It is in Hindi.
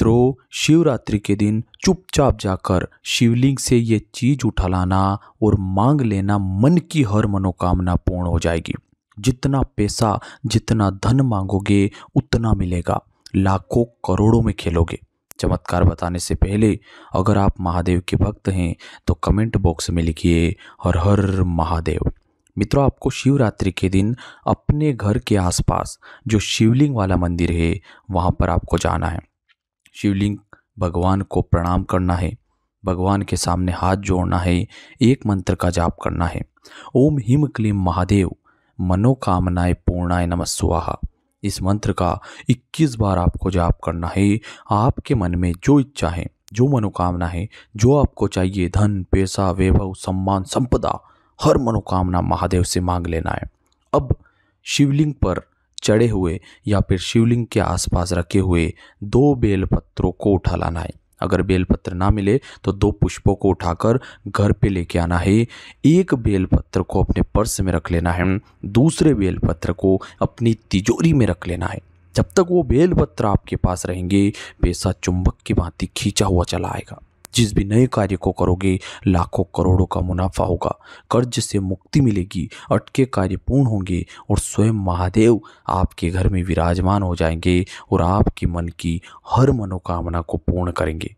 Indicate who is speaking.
Speaker 1: मित्रों शिवरात्रि के दिन चुपचाप जाकर शिवलिंग से ये चीज उठा लाना और मांग लेना मन की हर मनोकामना पूर्ण हो जाएगी जितना पैसा जितना धन मांगोगे उतना मिलेगा लाखों करोड़ों में खेलोगे चमत्कार बताने से पहले अगर आप महादेव के भक्त हैं तो कमेंट बॉक्स में लिखिए हर हर महादेव मित्रों आपको शिवरात्रि के दिन अपने घर के आसपास जो शिवलिंग वाला मंदिर है वहाँ पर आपको जाना है शिवलिंग भगवान को प्रणाम करना है भगवान के सामने हाथ जोड़ना है एक मंत्र का जाप करना है ओम हिम क्लीम महादेव मनोकामनाएं पूर्णाय नम स्वाहा इस मंत्र का 21 बार आपको जाप करना है आपके मन में जो इच्छा है जो मनोकामना है जो आपको चाहिए धन पैसा वैभव सम्मान संपदा हर मनोकामना महादेव से मांग लेना है अब शिवलिंग पर चढ़े हुए या फिर शिवलिंग के आसपास रखे हुए दो बेलपत्रों को उठा लाना है अगर बेलपत्र ना मिले तो दो पुष्पों को उठाकर घर पे लेके आना है एक बेलपत्र को अपने पर्स में रख लेना है दूसरे बेलपत्र को अपनी तिजोरी में रख लेना है जब तक वो बेलपत्र आपके पास रहेंगे पैसा चुंबक की भांति खींचा हुआ चला आएगा जिस भी नए कार्य को करोगे लाखों करोड़ों का मुनाफा होगा कर्ज से मुक्ति मिलेगी अटके कार्य पूर्ण होंगे और स्वयं महादेव आपके घर में विराजमान हो जाएंगे और आपके मन की हर मनोकामना को पूर्ण करेंगे